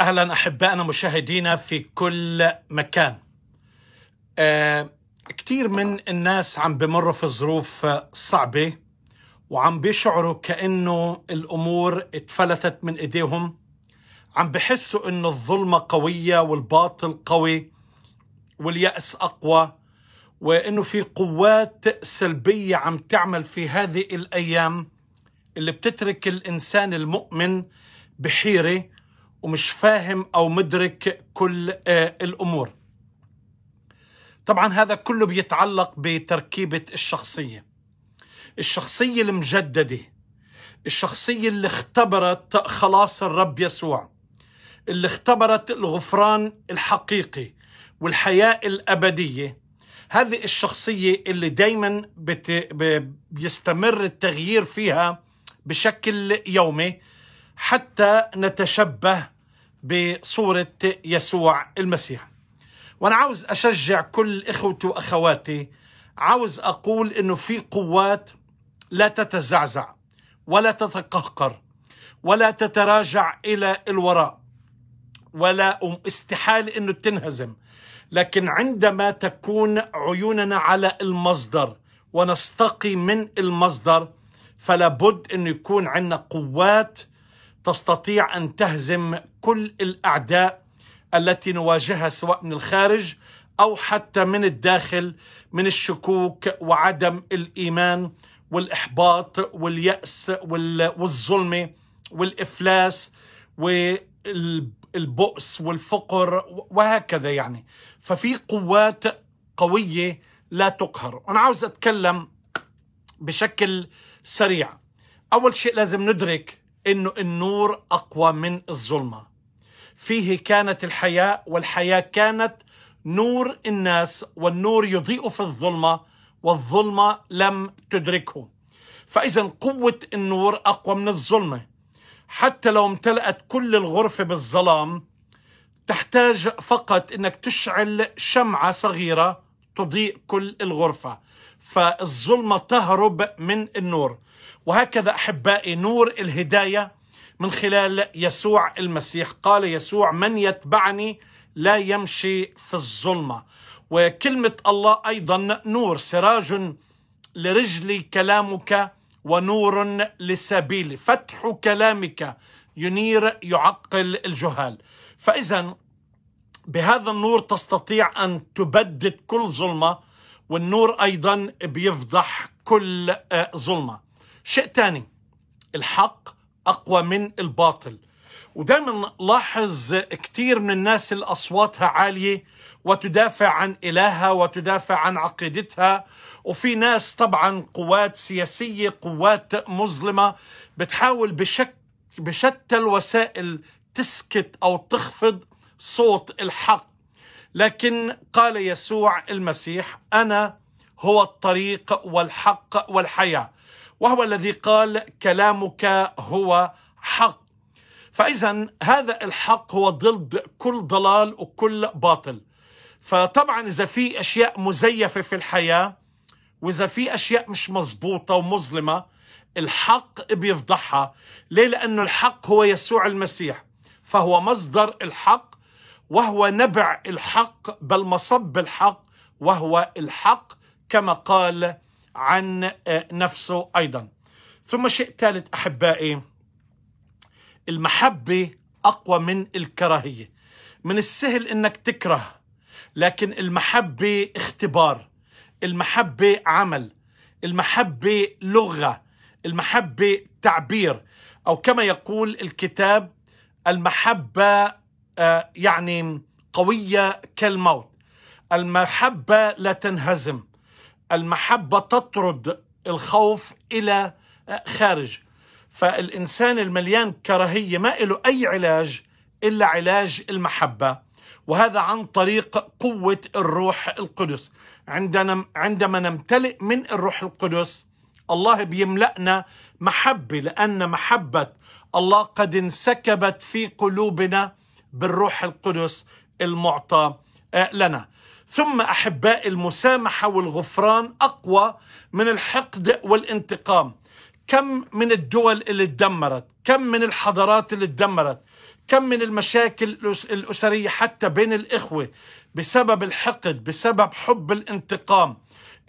اهلا احبائنا مشاهدينا في كل مكان آه كتير من الناس عم بمروا في ظروف صعبه وعم بيشعروا كانه الامور اتفلتت من ايديهم عم بحسوا انه الظلمه قويه والباطل قوي والياس اقوى وانه في قوات سلبيه عم تعمل في هذه الايام اللي بتترك الانسان المؤمن بحيره ومش فاهم او مدرك كل آه، الامور طبعا هذا كله بيتعلق بتركيبه الشخصيه الشخصيه المجدده الشخصيه اللي اختبرت خلاص الرب يسوع اللي اختبرت الغفران الحقيقي والحياه الابديه هذه الشخصيه اللي دائما بت... بيستمر التغيير فيها بشكل يومي حتى نتشبه بصورة يسوع المسيح وأنا عاوز أشجع كل إخوتي وأخواتي عاوز أقول أنه في قوات لا تتزعزع ولا تتقهقر ولا تتراجع إلى الوراء ولا استحال أنه تنهزم لكن عندما تكون عيوننا على المصدر ونستقي من المصدر فلا بد أن يكون عندنا قوات تستطيع ان تهزم كل الاعداء التي نواجهها سواء من الخارج او حتى من الداخل من الشكوك وعدم الايمان والاحباط والياس والظلمه والافلاس والبؤس والفقر وهكذا يعني ففي قوات قويه لا تقهر انا عاوز اتكلم بشكل سريع اول شيء لازم ندرك انه النور اقوى من الظلمه فيه كانت الحياه والحياه كانت نور الناس والنور يضيء في الظلمه والظلمه لم تدركه فاذا قوه النور اقوى من الظلمه حتى لو امتلأت كل الغرفه بالظلام تحتاج فقط انك تشعل شمعه صغيره تضيء كل الغرفة فالظلمة تهرب من النور وهكذا أحبائي نور الهداية من خلال يسوع المسيح قال يسوع من يتبعني لا يمشي في الظلمة وكلمة الله أيضا نور سراج لرجلي كلامك ونور لسبيلي فتح كلامك ينير يعقل الجهال فإذا بهذا النور تستطيع أن تبدد كل ظلمة والنور أيضا بيفضح كل آه، ظلمة شيء ثاني الحق أقوى من الباطل ودائما لاحظ كثير من الناس اللي أصواتها عالية وتدافع عن إلهها وتدافع عن عقيدتها وفي ناس طبعا قوات سياسية قوات مظلمة بتحاول بشك بشتى الوسائل تسكت أو تخفض صوت الحق لكن قال يسوع المسيح انا هو الطريق والحق والحياه وهو الذي قال كلامك هو حق فاذا هذا الحق هو ضد كل ضلال وكل باطل فطبعا اذا في اشياء مزيفه في الحياه واذا في اشياء مش مظبوطه ومظلمه الحق بيفضحها ليه لانه الحق هو يسوع المسيح فهو مصدر الحق وهو نبع الحق بل مصب الحق وهو الحق كما قال عن آه، نفسه ايضا ثم شيء ثالث احبائي المحبه اقوى من الكراهيه من السهل انك تكره لكن المحبه اختبار المحبه عمل المحبه لغه المحبه تعبير او كما يقول الكتاب المحبه آه، يعني قوية كالموت المحبة لا تنهزم المحبة تطرد الخوف إلى آه، خارج فالإنسان المليان كراهية ما له أي علاج إلا علاج المحبة وهذا عن طريق قوة الروح القدس عندنا عندما نمتلئ من الروح القدس الله بيملأنا محبة لأن محبة الله قد انسكبت في قلوبنا بالروح القدس المعطى آه، لنا ثم احباء المسامحه والغفران اقوى من الحقد والانتقام كم من الدول اللي تدمرت كم من الحضارات اللي تدمرت كم من المشاكل الاسريه حتى بين الاخوه بسبب الحقد بسبب حب الانتقام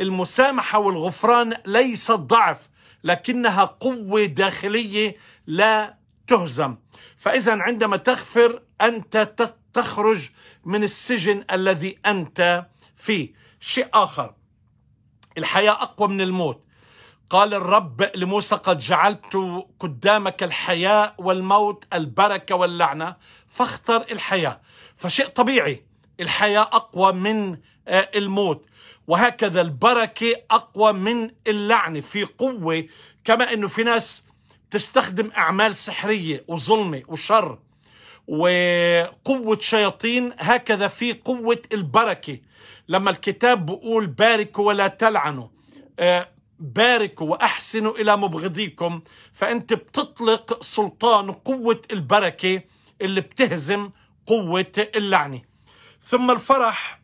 المسامحه والغفران ليست ضعف لكنها قوه داخليه لا تهزم فاذا عندما تغفر أنت تخرج من السجن الذي أنت فيه شيء آخر الحياة أقوى من الموت قال الرب لموسى قد جعلت قدامك الحياة والموت البركة واللعنة فاختر الحياة فشيء طبيعي الحياة أقوى من آه، الموت وهكذا البركة أقوى من اللعنة في قوة كما أنه في ناس تستخدم أعمال سحرية وظلمة وشر وقوة شياطين هكذا في قوة البركة لما الكتاب بقول باركوا ولا تلعنوا آه، باركوا وأحسنوا إلى مبغضيكم فأنت بتطلق سلطان قوة البركة اللي بتهزم قوة اللعنة ثم الفرح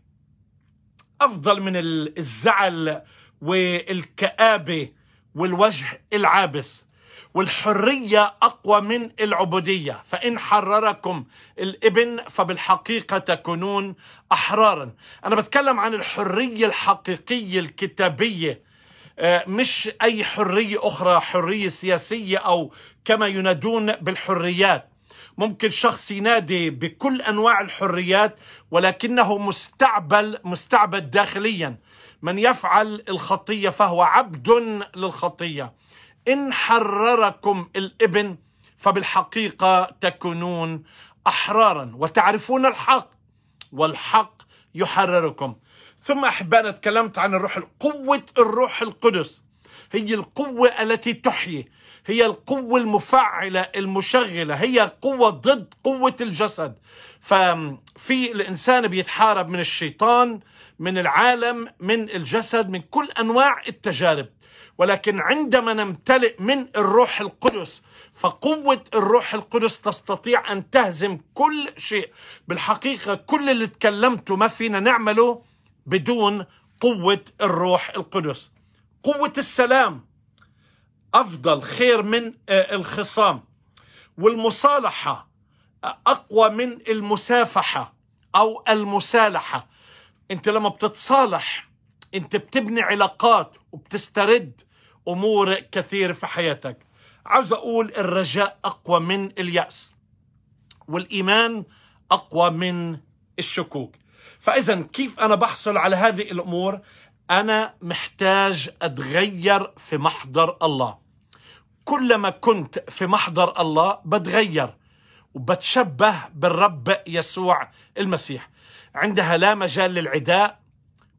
أفضل من الزعل والكآبة والوجه العابس والحرية أقوى من العبودية فإن حرركم الابن فبالحقيقة تكونون أحرارا أنا بتكلم عن الحرية الحقيقية الكتابية آه، مش أي حرية أخرى حرية سياسية أو كما ينادون بالحريات ممكن شخص ينادي بكل أنواع الحريات ولكنه مستعبل مستعبد داخليا من يفعل الخطية فهو عبد للخطية إن حرركم الابن فبالحقيقة تكونون أحرارا وتعرفون الحق والحق يحرركم ثم أحبانا تكلمت عن الروح قوة الروح القدس هي القوة التي تحيي هي القوة المفعلة المشغلة هي قوة ضد قوة الجسد ففي الإنسان بيتحارب من الشيطان من العالم من الجسد من كل أنواع التجارب ولكن عندما نمتلئ من الروح القدس فقوة الروح القدس تستطيع أن تهزم كل شيء بالحقيقة كل اللي تكلمته ما فينا نعمله بدون قوة الروح القدس قوة السلام أفضل خير من آه، الخصام والمصالحة أقوى من المسافحة أو المسالحة أنت لما بتتصالح أنت بتبني علاقات وبتسترد أمور كثيرة في حياتك عاوز أقول الرجاء أقوى من اليأس والإيمان أقوى من الشكوك فإذا كيف أنا بحصل على هذه الأمور انا محتاج اتغير في محضر الله كلما كنت في محضر الله بتغير وبتشبه بالرب يسوع المسيح عندها لا مجال للعداء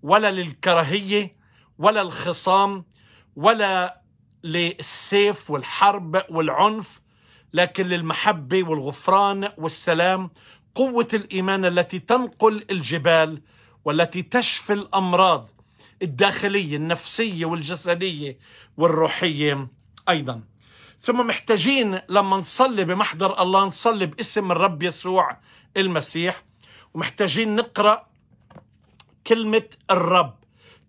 ولا للكراهيه ولا الخصام ولا للسيف والحرب والعنف لكن للمحبه والغفران والسلام قوه الايمان التي تنقل الجبال والتي تشفي الامراض الداخلية النفسية والجسدية والروحية أيضا ثم محتاجين لما نصلي بمحضر الله نصلي باسم الرب يسوع المسيح ومحتاجين نقرأ كلمة الرب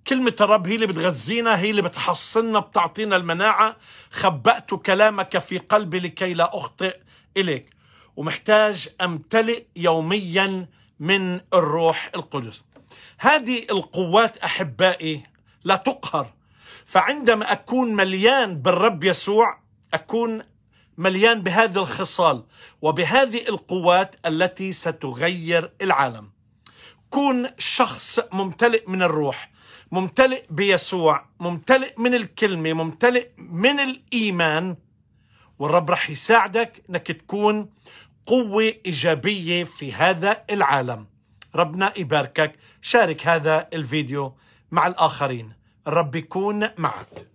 كلمة الرب هي اللي بتغذينا هي اللي بتحصننا بتعطينا المناعة خبأت كلامك في قلبي لكي لا أخطئ إليك ومحتاج أمتلئ يوميا من الروح القدس هذه القوات أحبائي لا تقهر فعندما أكون مليان بالرب يسوع أكون مليان بهذه الخصال وبهذه القوات التي ستغير العالم كون شخص ممتلئ من الروح ممتلئ بيسوع ممتلئ من الكلمة ممتلئ من الإيمان والرب رح يساعدك أنك تكون قوة إيجابية في هذا العالم ربنا يباركك شارك هذا الفيديو مع الآخرين الرب يكون معك